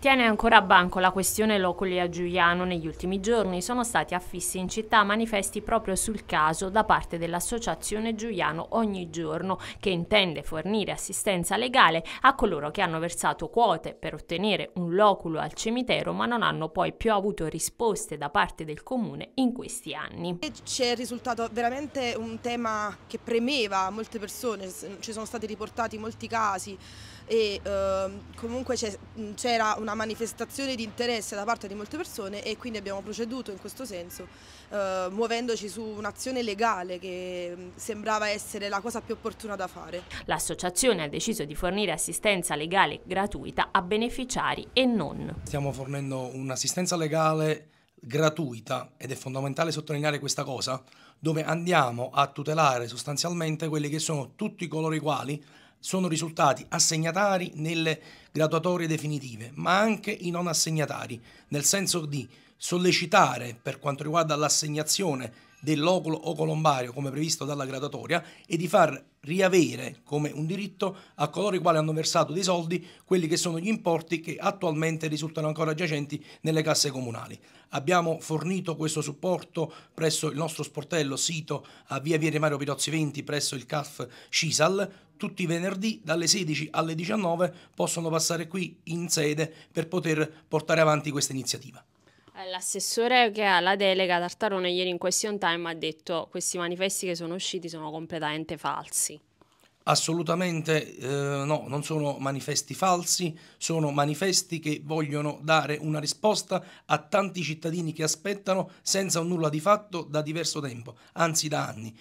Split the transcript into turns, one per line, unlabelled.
Tiene ancora a banco la questione Loculi a Giuliano. Negli ultimi giorni sono stati affissi in città manifesti proprio sul caso da parte dell'associazione Giuliano Ogni Giorno, che intende fornire assistenza legale a coloro che hanno versato quote per ottenere un loculo al cimitero ma non hanno poi più avuto risposte da parte del comune in questi
anni. C'è risultato veramente un tema che premeva molte persone, ci sono stati riportati molti casi e eh, comunque c'era una una manifestazione di interesse da parte di molte persone e quindi abbiamo proceduto in questo senso eh, muovendoci su un'azione legale che mm, sembrava essere la cosa più opportuna da fare.
L'associazione ha deciso di fornire assistenza legale gratuita a beneficiari e
non. Stiamo fornendo un'assistenza legale gratuita ed è fondamentale sottolineare questa cosa dove andiamo a tutelare sostanzialmente quelli che sono tutti coloro i quali sono risultati assegnatari nelle graduatorie definitive, ma anche i non assegnatari, nel senso di sollecitare per quanto riguarda l'assegnazione dell'oculo o colombario come previsto dalla gradatoria e di far riavere come un diritto a coloro i quali hanno versato dei soldi quelli che sono gli importi che attualmente risultano ancora giacenti nelle casse comunali. Abbiamo fornito questo supporto presso il nostro sportello sito a via Viere Mario Pirozzi 20 presso il CAF CISAL. Tutti i venerdì dalle 16 alle 19 possono passare qui in sede per poter portare avanti questa iniziativa.
L'assessore che ha la delega Tartarone ieri in question time ha detto che questi manifesti che sono usciti sono completamente falsi.
Assolutamente eh, no, non sono manifesti falsi, sono manifesti che vogliono dare una risposta a tanti cittadini che aspettano senza un nulla di fatto da diverso tempo, anzi da anni.